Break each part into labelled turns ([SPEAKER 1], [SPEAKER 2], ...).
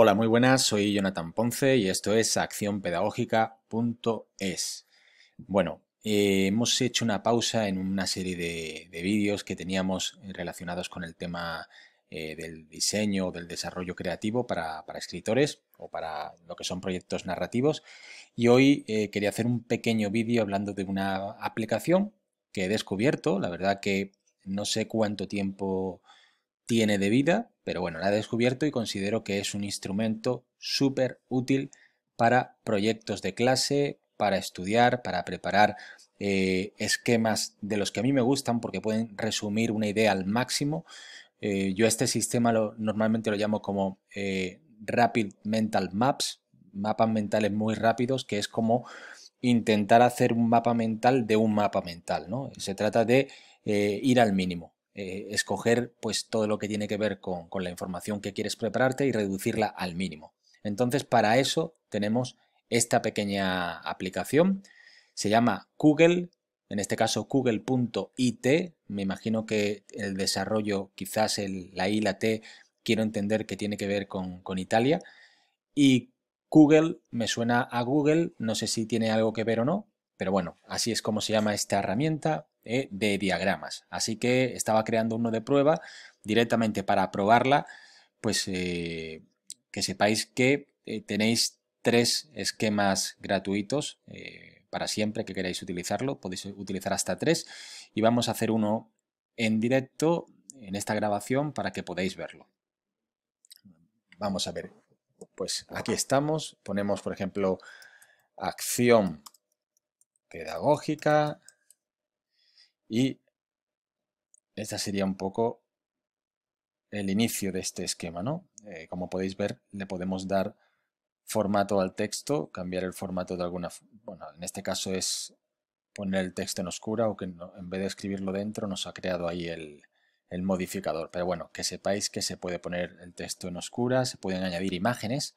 [SPEAKER 1] Hola, muy buenas, soy Jonathan Ponce y esto es AcciónPedagógica.es. Bueno, eh, hemos hecho una pausa en una serie de, vídeos que teníamos relacionados con el tema eh, del diseño o del desarrollo creativo para, para, escritores o para lo que son proyectos narrativos. Y hoy eh, quería hacer un pequeño vídeo hablando de una aplicación que he descubierto, la verdad que no sé cuánto tiempo tiene de vida, pero bueno, la he descubierto y considero que es un instrumento súper útil para proyectos de clase, para estudiar, para preparar eh, esquemas de los que a mí me gustan porque pueden resumir una idea al máximo. Eh, yo este sistema lo, normalmente lo llamo como eh, Rapid Mental Maps, mapas mentales muy rápidos, que es como intentar hacer un mapa mental de un mapa mental. ¿no? Se trata de ir al mínimo. Eh, escoger pues todo lo que tiene que ver con, la información que quieres prepararte y reducirla al mínimo. Entonces, para eso tenemos esta pequeña aplicación. Se llama Google, en este caso google.it. Me imagino que el desarrollo, quizás la I, la T, quiero entender que tiene que ver con, con Italia. Y Google me suena a Google, no sé si tiene algo que ver o no, pero bueno, así es como se llama esta herramienta, eh, de diagramas. Así que estaba creando uno de prueba directamente para probarla, pues eh, que sepáis que eh, tenéis tres esquemas gratuitos para siempre que queráis utilizarlo, podéis utilizar hasta tres y vamos a hacer uno en directo en esta grabación para que podáis verlo. Vamos a ver, pues aquí estamos, ponemos por ejemplo acción pedagógica, y este sería un poco el inicio de este esquema, ¿no? Eh, como podéis ver, le podemos dar formato al texto, cambiar el formato de alguna... Bueno, en este caso es poner el texto en oscura o que en vez de escribirlo dentro nos ha creado ahí el, modificador. Pero bueno, que sepáis que se puede poner el texto en oscura, se pueden añadir imágenes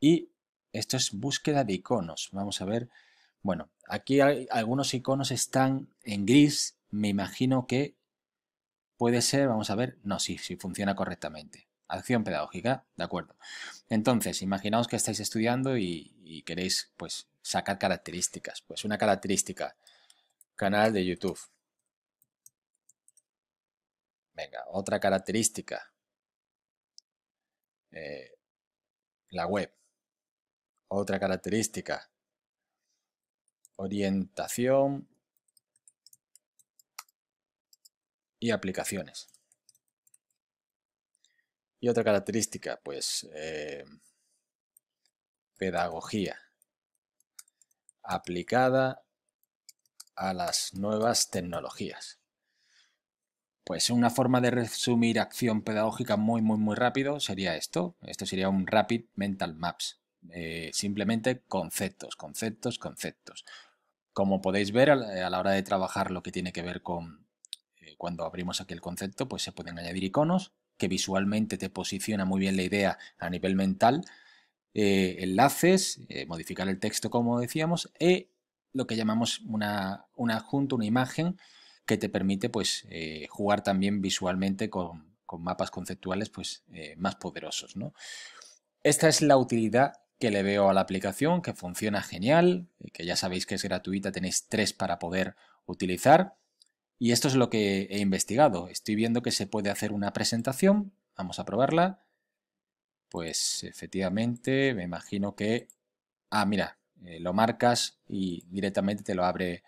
[SPEAKER 1] y esto es búsqueda de iconos. Vamos a ver. Bueno, aquí algunos iconos están en gris me imagino que puede ser, vamos a ver, no, sí, si funciona correctamente. Acción pedagógica, de acuerdo. Entonces, imaginaos que estáis estudiando y, queréis, pues, sacar características. Pues una característica, canal de YouTube. Venga, otra característica, eh, la web. Otra característica, orientación y aplicaciones. Y otra característica, pues eh, pedagogía aplicada a las nuevas tecnologías. Pues una forma de resumir acción pedagógica muy, muy, muy rápido sería esto. Esto sería un Rapid Mental Maps. Eh, simplemente conceptos, conceptos, conceptos. Como podéis ver, a la hora de trabajar lo que tiene que ver con, eh, cuando abrimos aquí el concepto, pues se pueden añadir iconos, que visualmente te posiciona muy bien la idea a nivel mental, eh, enlaces, eh, modificar el texto como decíamos, y e lo que llamamos una, adjunto, una imagen, que te permite pues jugar también visualmente con, con mapas conceptuales pues más poderosos. Esta es la utilidad que le veo a la aplicación, que funciona genial, que ya sabéis que es gratuita, tenéis tres para poder utilizar. Y esto es lo que he investigado. Estoy viendo que se puede hacer una presentación. Vamos a probarla. Pues efectivamente, me imagino que... Ah, mira, eh, lo marcas y directamente te lo abre,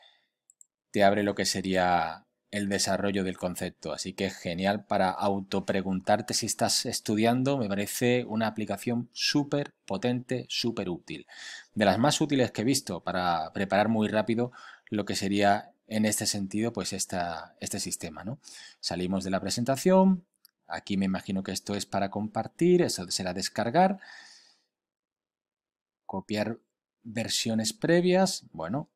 [SPEAKER 1] te abre lo que sería el desarrollo del concepto. Así que es genial para autopreguntarte si estás estudiando. Me parece una aplicación súper potente, súper útil. De las más útiles que he visto para preparar muy rápido lo que sería en este sentido, pues esta, este sistema. ¿no? Salimos de la presentación, aquí me imagino que esto es para compartir, eso será descargar, copiar versiones previas, bueno,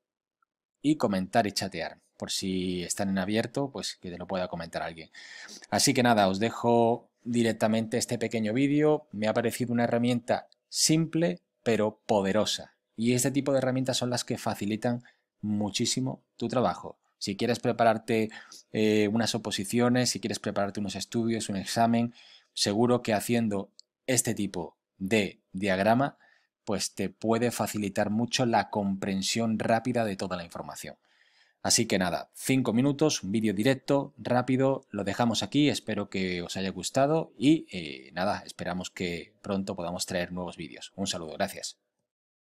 [SPEAKER 1] y comentar y chatear. Por si están en abierto, pues que te lo pueda comentar alguien. Así que nada, os dejo directamente este pequeño vídeo. Me ha parecido una herramienta simple, pero poderosa. Y este tipo de herramientas son las que facilitan muchísimo tu trabajo. Si quieres prepararte eh, unas oposiciones, si quieres prepararte unos estudios, un examen, seguro que haciendo este tipo de diagrama, pues te puede facilitar mucho la comprensión rápida de toda la información. Así que nada, cinco minutos, un vídeo directo, rápido, lo dejamos aquí, espero que os haya gustado y eh, nada, esperamos que pronto podamos traer nuevos vídeos. Un saludo, gracias.